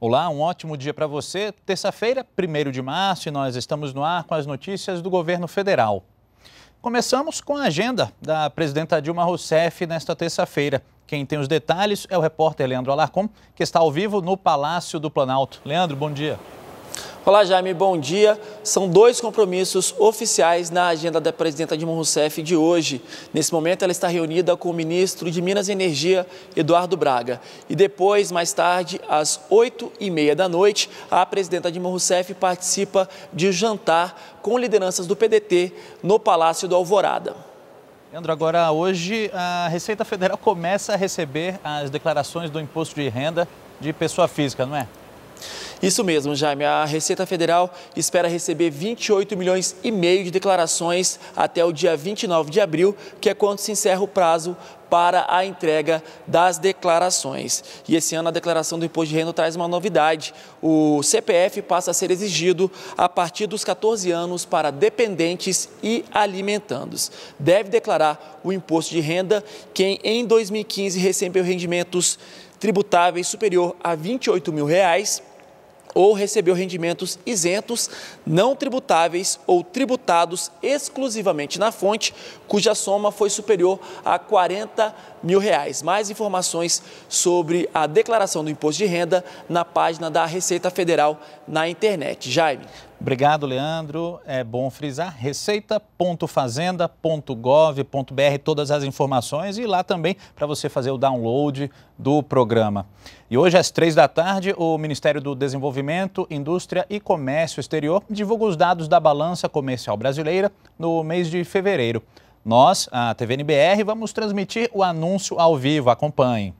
Olá, um ótimo dia para você. Terça-feira, 1 de março, e nós estamos no ar com as notícias do governo federal. Começamos com a agenda da presidenta Dilma Rousseff nesta terça-feira. Quem tem os detalhes é o repórter Leandro Alarcon, que está ao vivo no Palácio do Planalto. Leandro, bom dia. Olá, Jaime, bom dia. São dois compromissos oficiais na agenda da presidenta Dilma Rousseff de hoje. Nesse momento, ela está reunida com o ministro de Minas e Energia, Eduardo Braga. E depois, mais tarde, às 8h30 da noite, a presidenta Dilma Rousseff participa de um jantar com lideranças do PDT no Palácio do Alvorada. Leandro, agora hoje a Receita Federal começa a receber as declarações do imposto de renda de pessoa física, não é? Isso mesmo, Jaime. A Receita Federal espera receber 28 milhões e meio de declarações até o dia 29 de abril, que é quando se encerra o prazo para a entrega das declarações. E esse ano a declaração do imposto de renda traz uma novidade. O CPF passa a ser exigido a partir dos 14 anos para dependentes e alimentandos. Deve declarar o imposto de renda quem em 2015 recebeu rendimentos tributáveis superior a 28 mil reais ou recebeu rendimentos isentos, não tributáveis ou tributados exclusivamente na fonte, cuja soma foi superior a 40 mil reais. Mais informações sobre a declaração do imposto de renda na página da Receita Federal na internet. Jaime. Obrigado, Leandro. É bom frisar receita.fazenda.gov.br, todas as informações e lá também para você fazer o download do programa. E hoje, às três da tarde, o Ministério do Desenvolvimento, Indústria e Comércio Exterior divulga os dados da balança comercial brasileira no mês de fevereiro. Nós, a TVNBR, vamos transmitir o anúncio ao vivo. Acompanhe.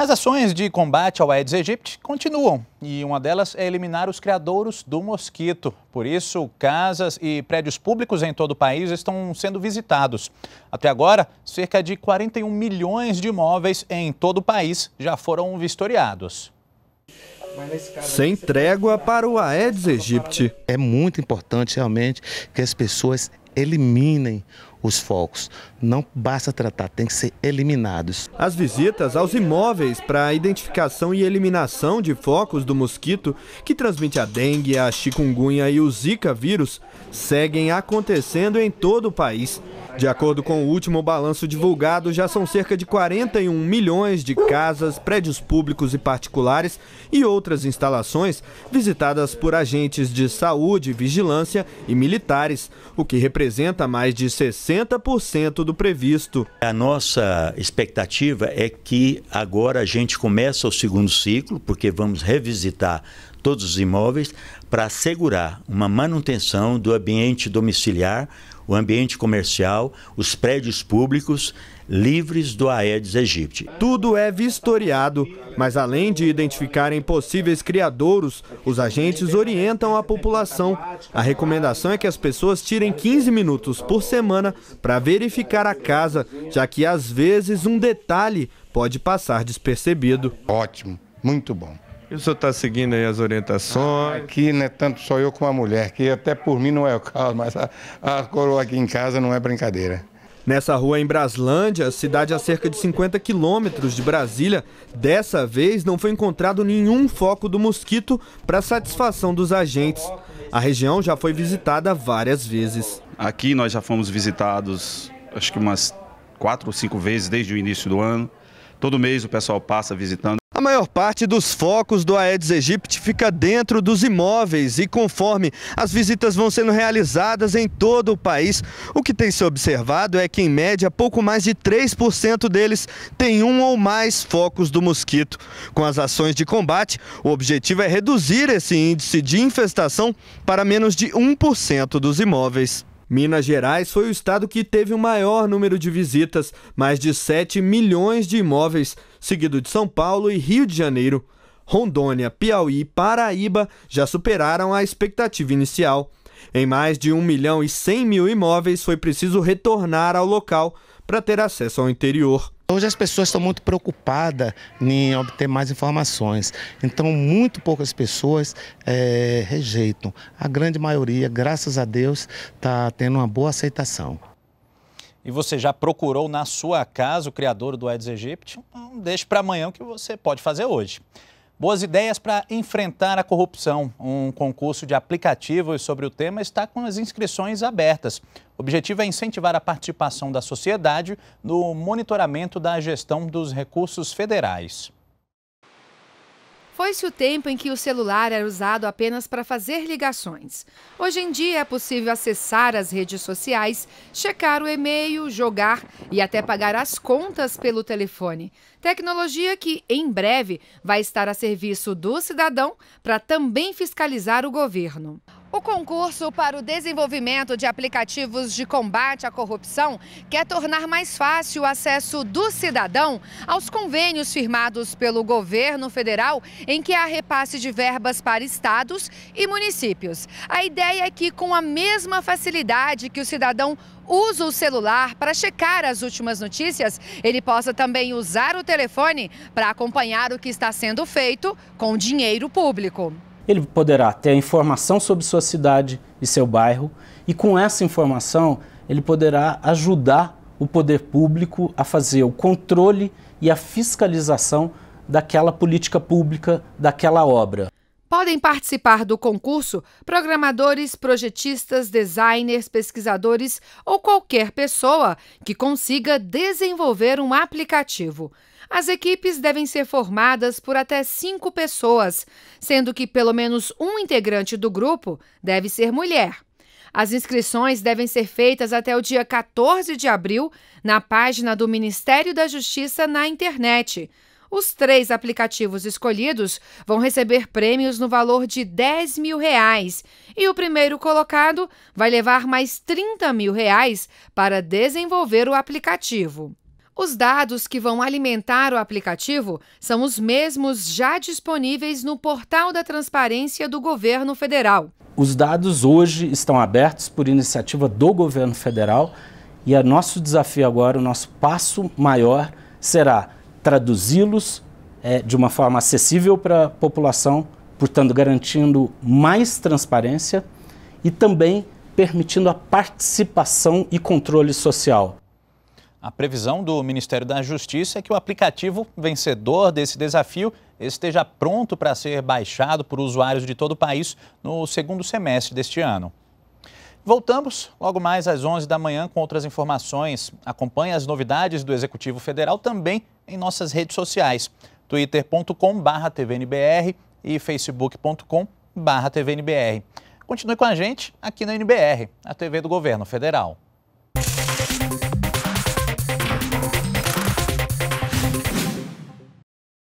As ações de combate ao Aedes aegypti continuam e uma delas é eliminar os criadouros do mosquito. Por isso, casas e prédios públicos em todo o país estão sendo visitados. Até agora, cerca de 41 milhões de imóveis em todo o país já foram vistoriados. Sem trégua para o Aedes aegypti. É muito importante realmente que as pessoas eliminem os focos. Não basta tratar, tem que ser eliminados. As visitas aos imóveis para a identificação e eliminação de focos do mosquito que transmite a dengue, a chikungunya e o zika vírus seguem acontecendo em todo o país. De acordo com o último balanço divulgado, já são cerca de 41 milhões de casas, prédios públicos e particulares e outras instalações visitadas por agentes de saúde, vigilância e militares, o que representa mais de 60 60% do previsto. A nossa expectativa é que agora a gente começa o segundo ciclo, porque vamos revisitar todos os imóveis para assegurar uma manutenção do ambiente domiciliar o ambiente comercial, os prédios públicos livres do Aedes aegypti. Tudo é vistoriado, mas além de identificarem possíveis criadouros, os agentes orientam a população. A recomendação é que as pessoas tirem 15 minutos por semana para verificar a casa, já que às vezes um detalhe pode passar despercebido. Ótimo, muito bom. E o senhor está seguindo aí as orientações? Ah, aqui, né, tanto só eu como a mulher, que até por mim não é o caso, mas a, a coroa aqui em casa não é brincadeira. Nessa rua em Braslândia, cidade a cerca de 50 quilômetros de Brasília, dessa vez não foi encontrado nenhum foco do mosquito para satisfação dos agentes. A região já foi visitada várias vezes. Aqui nós já fomos visitados, acho que umas quatro ou cinco vezes desde o início do ano. Todo mês o pessoal passa visitando. A maior parte dos focos do Aedes aegypti fica dentro dos imóveis e conforme as visitas vão sendo realizadas em todo o país, o que tem se observado é que em média pouco mais de 3% deles tem um ou mais focos do mosquito. Com as ações de combate, o objetivo é reduzir esse índice de infestação para menos de 1% dos imóveis. Minas Gerais foi o estado que teve o maior número de visitas, mais de 7 milhões de imóveis, seguido de São Paulo e Rio de Janeiro. Rondônia, Piauí e Paraíba já superaram a expectativa inicial. Em mais de 1 milhão e 100 mil imóveis foi preciso retornar ao local para ter acesso ao interior. Hoje as pessoas estão muito preocupadas em obter mais informações, então muito poucas pessoas é, rejeitam. A grande maioria, graças a Deus, está tendo uma boa aceitação. E você já procurou na sua casa o criador do Aedes aegypti? Então, deixe para amanhã o que você pode fazer hoje. Boas ideias para enfrentar a corrupção. Um concurso de aplicativos sobre o tema está com as inscrições abertas. O objetivo é incentivar a participação da sociedade no monitoramento da gestão dos recursos federais. Foi-se o tempo em que o celular era usado apenas para fazer ligações. Hoje em dia é possível acessar as redes sociais, checar o e-mail, jogar e até pagar as contas pelo telefone. Tecnologia que, em breve, vai estar a serviço do cidadão para também fiscalizar o governo. O concurso para o desenvolvimento de aplicativos de combate à corrupção quer tornar mais fácil o acesso do cidadão aos convênios firmados pelo governo federal, em que há repasse de verbas para estados e municípios. A ideia é que, com a mesma facilidade que o cidadão usa o celular para checar as últimas notícias, ele possa também usar o telefone para acompanhar o que está sendo feito com dinheiro público. Ele poderá ter informação sobre sua cidade e seu bairro, e com essa informação, ele poderá ajudar o poder público a fazer o controle e a fiscalização daquela política pública, daquela obra. Podem participar do concurso programadores, projetistas, designers, pesquisadores ou qualquer pessoa que consiga desenvolver um aplicativo. As equipes devem ser formadas por até cinco pessoas, sendo que pelo menos um integrante do grupo deve ser mulher. As inscrições devem ser feitas até o dia 14 de abril na página do Ministério da Justiça na internet os três aplicativos escolhidos vão receber prêmios no valor de 10 mil reais e o primeiro colocado vai levar mais 30 mil reais para desenvolver o aplicativo. Os dados que vão alimentar o aplicativo são os mesmos já disponíveis no portal da transparência do governo federal. Os dados hoje estão abertos por iniciativa do governo federal e o nosso desafio agora, o nosso passo maior será traduzi-los é, de uma forma acessível para a população, portanto, garantindo mais transparência e também permitindo a participação e controle social. A previsão do Ministério da Justiça é que o aplicativo vencedor desse desafio esteja pronto para ser baixado por usuários de todo o país no segundo semestre deste ano. Voltamos logo mais às 11 da manhã com outras informações. Acompanhe as novidades do Executivo Federal também em nossas redes sociais, twitter.com/tvnbr e facebook.com/tvnbr. Continue com a gente aqui na NBR, a TV do Governo Federal.